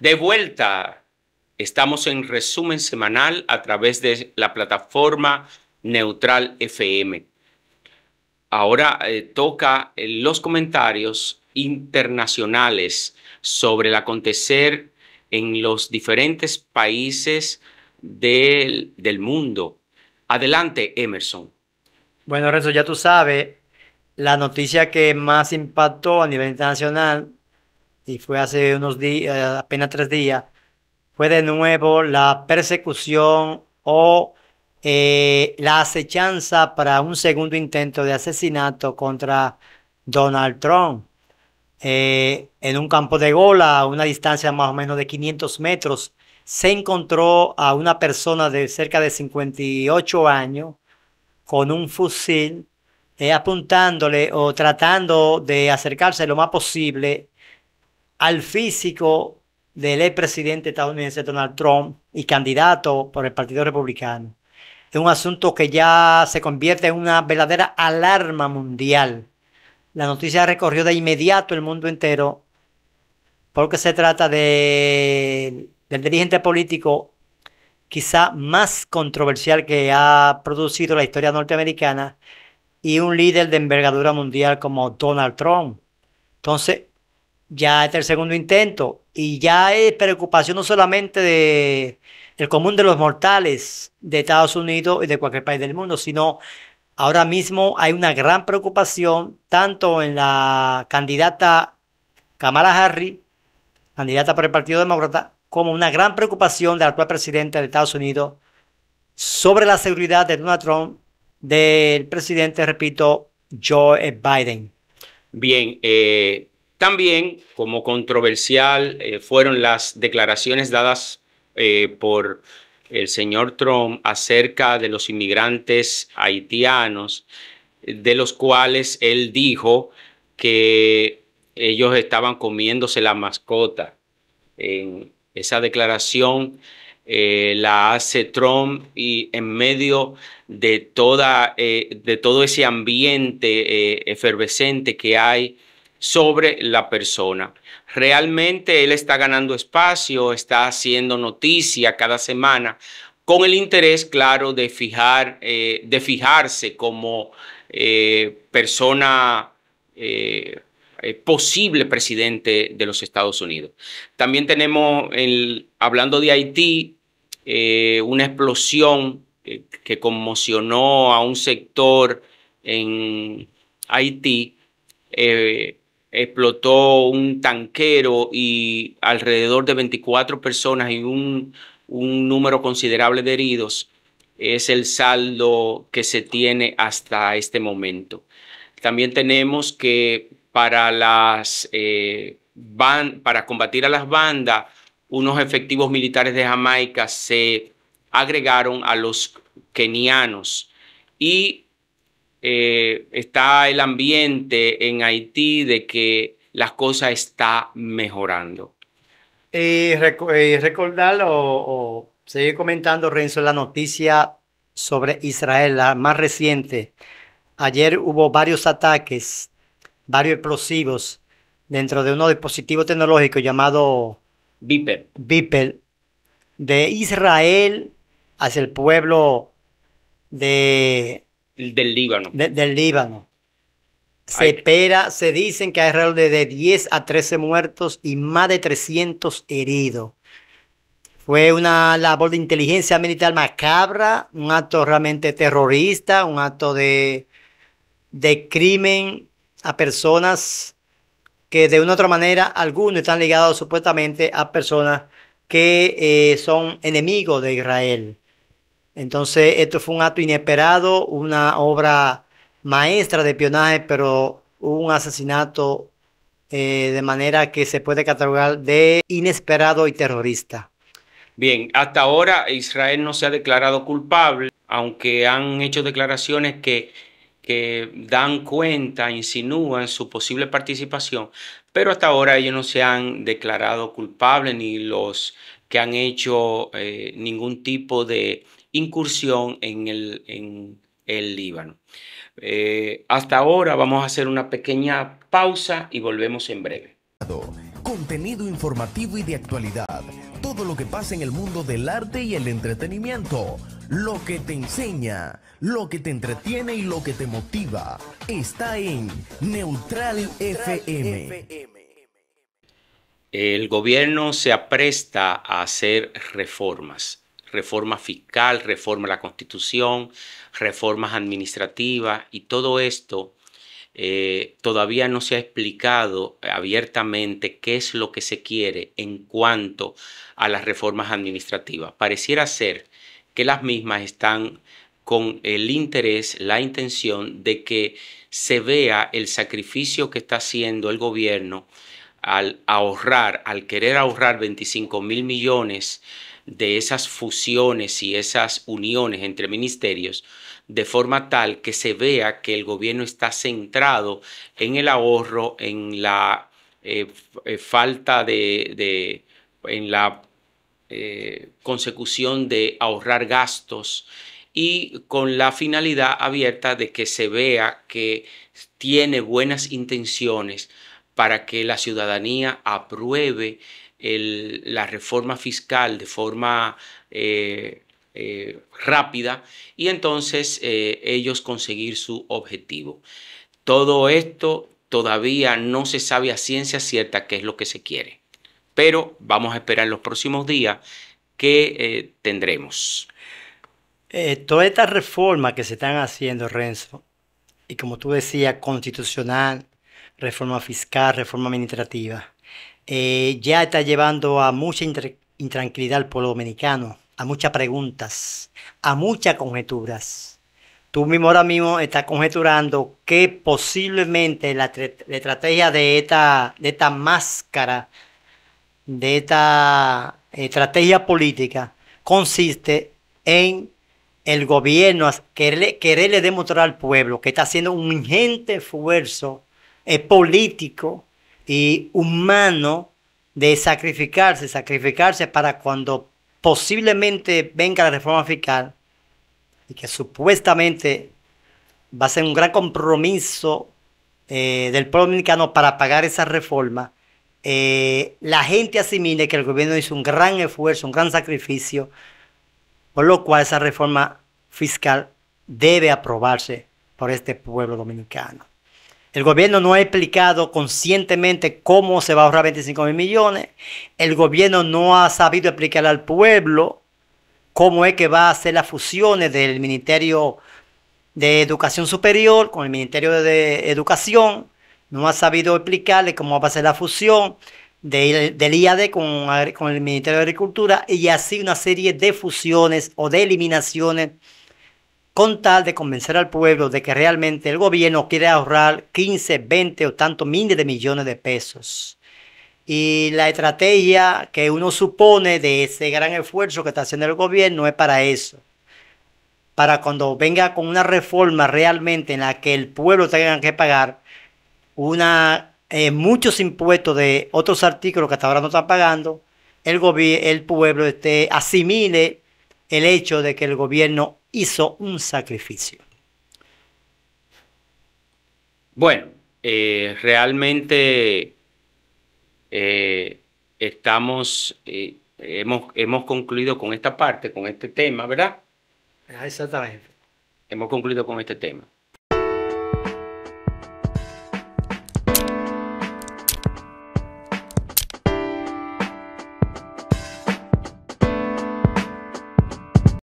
De vuelta, estamos en resumen semanal a través de la plataforma Neutral FM. Ahora eh, toca eh, los comentarios internacionales sobre el acontecer en los diferentes países del, del mundo. Adelante, Emerson. Bueno, Renzo, ya tú sabes, la noticia que más impactó a nivel internacional y fue hace unos días, eh, apenas tres días, fue de nuevo la persecución o eh, la acechanza para un segundo intento de asesinato contra Donald Trump. Eh, en un campo de gola, a una distancia más o menos de 500 metros, se encontró a una persona de cerca de 58 años con un fusil apuntándole o tratando de acercarse lo más posible al físico del ex presidente estadounidense Donald Trump y candidato por el Partido Republicano. Es un asunto que ya se convierte en una verdadera alarma mundial. La noticia recorrió de inmediato el mundo entero porque se trata de, del dirigente político quizá más controversial que ha producido la historia norteamericana y un líder de envergadura mundial como Donald Trump. Entonces, ya es el segundo intento y ya es preocupación no solamente de el común de los mortales de Estados Unidos y de cualquier país del mundo, sino ahora mismo hay una gran preocupación tanto en la candidata Kamala Harris, candidata por el Partido Demócrata, como una gran preocupación del actual presidente de Estados Unidos sobre la seguridad de Donald Trump, del presidente, repito, Joe Biden. Bien, eh, también, como controversial, eh, fueron las declaraciones dadas eh, por el señor Trump acerca de los inmigrantes haitianos, de los cuales él dijo que ellos estaban comiéndose la mascota. En esa declaración eh, la hace Trump y en medio de, toda, todo ese ambiente efervescente que hay sobre la persona. Realmente él está ganando espacio, está haciendo noticia cada semana, con el interés, claro, de, fijar, eh, de fijarse como eh, persona eh, posible presidente de los Estados Unidos. También tenemos, el, hablando de Haití, una explosión que conmocionó a un sector en Haití explotó un tanquero y alrededor de 24 personas y un, un número considerable de heridos es el saldo que se tiene hasta este momento. También tenemos que para, las, eh, para combatir a las bandas, unos efectivos militares de Jamaica se agregaron a los kenianos y eh, está el ambiente en Haití de que las cosas están mejorando. Y, recordar o, seguir comentando, Renzo, la noticia sobre Israel, la más reciente. Ayer hubo varios ataques, varios explosivos dentro de uno dispositivo tecnológico llamado Viper. Viper de Israel hacia el pueblo de del Líbano. del Líbano. Se espera, se dicen que hay alrededor de, 10 a 13 muertos y más de 300 heridos. Fue una labor de inteligencia militar macabra, un acto realmente terrorista, un acto de, de crimen a personas que de una u otra manera algunos están ligados supuestamente a personas que eh, son enemigos de Israel. Entonces, esto fue un acto inesperado, una obra maestra de espionaje, pero un asesinato eh, de manera que se puede catalogar de inesperado y terrorista. Bien, hasta ahora Israel no se ha declarado culpable, aunque han hecho declaraciones que, que dan cuenta, insinúan su posible participación, pero hasta ahora ellos no se han declarado culpables ni los que han hecho eh, ningún tipo de incursión en el, en el Líbano. Eh, hasta ahora vamos a hacer una pequeña pausa y volvemos en breve. Contenido informativo y de actualidad. Todo lo que pasa en el mundo del arte y el entretenimiento. Lo que te enseña, lo que te entretiene y lo que te motiva está en Neutral, FM. El gobierno se apresta a hacer reformas reforma fiscal, reforma a la constitución, reformas administrativas y todo esto eh, todavía no se ha explicado abiertamente qué es lo que se quiere en cuanto a las reformas administrativas. Pareciera ser que las mismas están con el interés, la intención de que se vea el sacrificio que está haciendo el gobierno al ahorrar, al querer ahorrar 25 mil millones de esas fusiones y esas uniones entre ministerios de forma tal que se vea que el gobierno está centrado en el ahorro, en la eh, eh, falta de, en la eh, consecución de ahorrar gastos y con la finalidad abierta de que se vea que tiene buenas intenciones para que la ciudadanía apruebe la reforma fiscal de forma eh, eh, rápida y entonces eh, ellos conseguir su objetivo. Todo esto todavía no se sabe a ciencia cierta qué es lo que se quiere, pero vamos a esperar los próximos días que tendremos. toda esta reforma que se están haciendo, Renzo, y como tú decías, constitucional, reforma fiscal, reforma administrativa, eh, ya está llevando a mucha intranquilidad al pueblo dominicano, a muchas preguntas, a muchas conjeturas. Tú mismo ahora mismo estás conjeturando que posiblemente la, estrategia de esta, máscara, de esta estrategia política, consiste en el gobierno quererle, demostrar al pueblo que está haciendo un ingente esfuerzo eh, político y humano de sacrificarse, sacrificarse para cuando posiblemente venga la reforma fiscal y que supuestamente va a ser un gran compromiso eh, del pueblo dominicano para pagar esa reforma, eh, la gente asimile que el gobierno hizo un gran esfuerzo, un gran sacrificio, por lo cual esa reforma fiscal debe aprobarse por este pueblo dominicano. El gobierno no ha explicado conscientemente cómo se va a ahorrar 25 mil millones. El gobierno no ha sabido explicar al pueblo cómo es que va a hacer las fusiones del Ministerio de Educación Superior con el Ministerio de Educación. No ha sabido explicarle cómo va a ser la fusión del, IAD con, con el Ministerio de Agricultura y así una serie de fusiones o de eliminaciones con tal de convencer al pueblo de que realmente el gobierno quiere ahorrar 15, 20 o tanto miles de millones de pesos. Y la estrategia que uno supone de ese gran esfuerzo que está haciendo el gobierno es para eso. Para cuando venga con una reforma realmente en la que el pueblo tenga que pagar una, eh, muchos impuestos de otros artículos que hasta ahora no están pagando, el, el pueblo este, asimile el hecho de que el gobierno hizo un sacrificio? Bueno, eh, realmente eh, estamos, eh, hemos, hemos concluido con esta parte, con este tema, ¿verdad? Ah, exactamente. Hemos concluido con este tema.